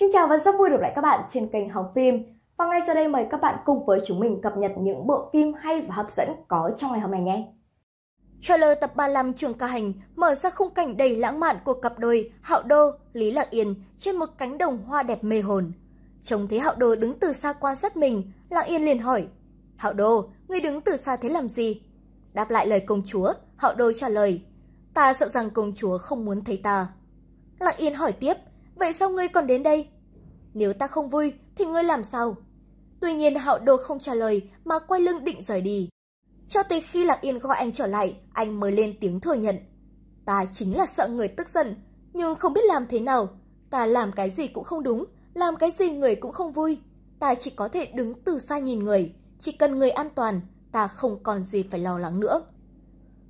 Xin chào và rất vui được lại các bạn trên kênh Hóng Phim. Và ngay sau đây mời các bạn cùng với chúng mình cập nhật những bộ phim hay và hấp dẫn có trong ngày hôm nay nhé. Trailer tập 35 Trường Ca Hành mở ra khung cảnh đầy lãng mạn của cặp đôi Hạo Đô, Lý Lạc Yên trên một cánh đồng hoa đẹp mê hồn. Trông thấy Hạo Đô đứng từ xa quan sát mình, Lạc Yên liền hỏi Hạo Đô, ngươi đứng từ xa thế làm gì? Đáp lại lời công chúa, Hạo Đô trả lời Ta sợ rằng công chúa không muốn thấy ta. Lạc Yên hỏi tiếp Vậy sao ngươi còn đến đây? Nếu ta không vui thì ngươi làm sao? Tuy nhiên hạo đô không trả lời mà quay lưng định rời đi. Cho tới khi Lạc Yên gọi anh trở lại, anh mới lên tiếng thừa nhận. Ta chính là sợ người tức giận, nhưng không biết làm thế nào. Ta làm cái gì cũng không đúng, làm cái gì người cũng không vui. Ta chỉ có thể đứng từ xa nhìn người, chỉ cần người an toàn, ta không còn gì phải lo lắng nữa.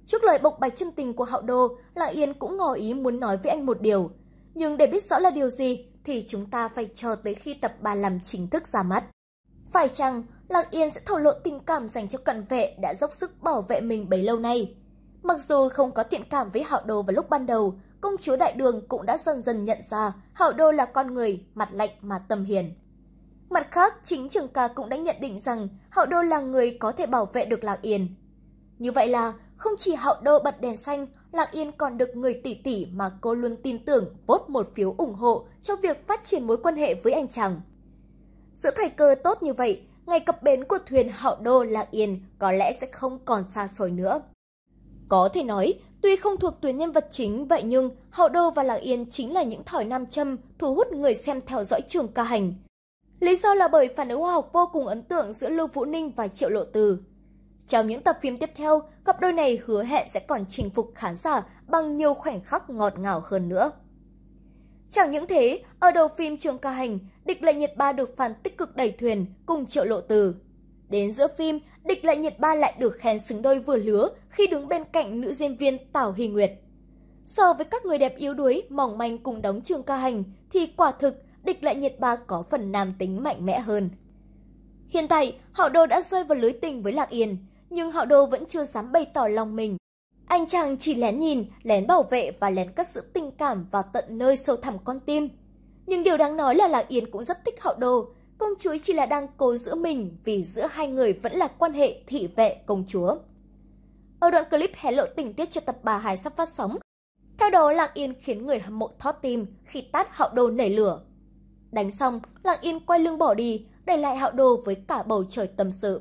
Trước lời bộc bạch chân tình của Hạo Đô, Lạc Yên cũng ngỏ ý muốn nói với anh một điều, nhưng để biết rõ là điều gì thì chúng ta phải chờ tới khi tập 3 làm chính thức ra mắt. Phải chăng Lạc Yên sẽ thổ lộ tình cảm dành cho cận vệ đã dốc sức bảo vệ mình bấy lâu nay? Mặc dù không có thiện cảm với Hạo Đô vào lúc ban đầu, công chúa Đại Đường cũng đã dần dần nhận ra Hạo Đô là con người mặt lạnh mà tâm hiền. Mặt khác, chính Trường Ca cũng đã nhận định rằng Hạo Đô là người có thể bảo vệ được Lạc Yên. Như vậy là không chỉ hậu đô bật đèn xanh, Lạc Yên còn được người tỷ tỷ mà cô luôn tin tưởng vốt một phiếu ủng hộ cho việc phát triển mối quan hệ với anh chàng. Giữa thời cơ tốt như vậy, ngày cập bến của thuyền hậu đô Lạc Yên có lẽ sẽ không còn xa xôi nữa. Có thể nói, tuy không thuộc tuyến nhân vật chính vậy nhưng hậu đô và Lạc Yên chính là những thỏi nam châm thu hút người xem theo dõi trường ca hành. Lý do là bởi phản ứng hóa học vô cùng ấn tượng giữa Lưu Vũ Ninh và Triệu Lộ Từ. Trong những tập phim tiếp theo, cặp đôi này hứa hẹn sẽ còn chinh phục khán giả bằng nhiều khoảnh khắc ngọt ngào hơn nữa. Chẳng những thế, ở đầu phim Trường Ca Hành, Địch Lệ Nhiệt Ba được Phan tích cực đẩy thuyền cùng Triệu Lộ Từ. Đến giữa phim, Địch Lệ Nhiệt Ba lại được khen xứng đôi vừa lứa khi đứng bên cạnh nữ diễn viên Tảo Hy Nguyệt. So với các người đẹp yếu đuối, mỏng manh cùng đóng Trường Ca Hành thì quả thực Địch Lệ Nhiệt Ba có phần nam tính mạnh mẽ hơn. Hiện tại, họ đồ đã rơi vào lưới tình với Lạc Yên nhưng Hạo Đô vẫn chưa dám bày tỏ lòng mình. Anh chàng chỉ lén nhìn, lén bảo vệ và lén cất giữ tình cảm vào tận nơi sâu thẳm con tim. Nhưng điều đáng nói là Lạc Yến cũng rất thích Hạo Đô. Công chúa chỉ là đang cố giữ mình vì giữa hai người vẫn là quan hệ thị vệ công chúa. Ở đoạn clip hé lộ tình tiết cho tập bà hải sắp phát sóng, theo đó Lạc Yên khiến người hâm mộ thót tim khi tát Hạo Đô nảy lửa. Đánh xong, Lạc Yên quay lưng bỏ đi, để lại Hạo Đô với cả bầu trời tâm sự.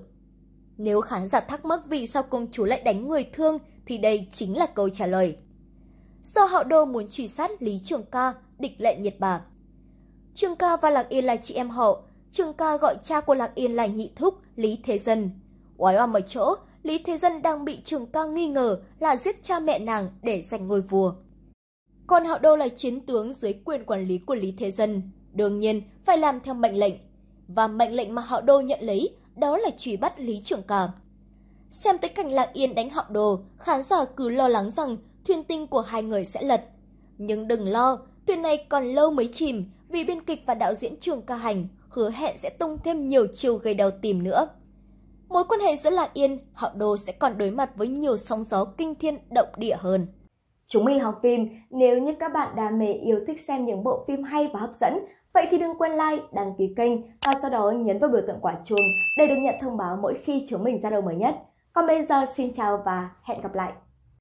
Nếu khán giả thắc mắc vì sao công chúa lại đánh người thương thì đây chính là câu trả lời. Do hậu đô muốn truy sát Lý Trường Ca, địch lệ nhiệt Bản. Trường Ca và Lạc Yên là chị em họ, Trường Ca gọi cha của Lạc Yên là nhị thúc Lý Thế Dân. Oái oăm ở chỗ, Lý Thế Dân đang bị Trường Ca nghi ngờ là giết cha mẹ nàng để giành ngôi vua. Còn hậu đô là chiến tướng dưới quyền quản lý của Lý Thế Dân, đương nhiên phải làm theo mệnh lệnh. Và mệnh lệnh mà họ đô nhận lấy đó là truy bắt Lý Trưởng Càm. Xem tới cảnh lạc Yên đánh họng đồ, khán giả cứ lo lắng rằng thuyền tinh của hai người sẽ lật. Nhưng đừng lo, thuyền này còn lâu mới chìm vì biên kịch và đạo diễn Trường Ca Hành hứa hẹn sẽ tung thêm nhiều chiều gây đau tìm nữa. Mối quan hệ giữa Lạc Yên, họ đồ sẽ còn đối mặt với nhiều sóng gió kinh thiên động địa hơn. Chúng mình học phim, nếu như các bạn đam mê yêu thích xem những bộ phim hay và hấp dẫn, Vậy thì đừng quên like, đăng ký kênh và sau đó nhấn vào biểu tượng quả chuông để được nhận thông báo mỗi khi chúng mình ra đầu mới nhất. Còn bây giờ xin chào và hẹn gặp lại!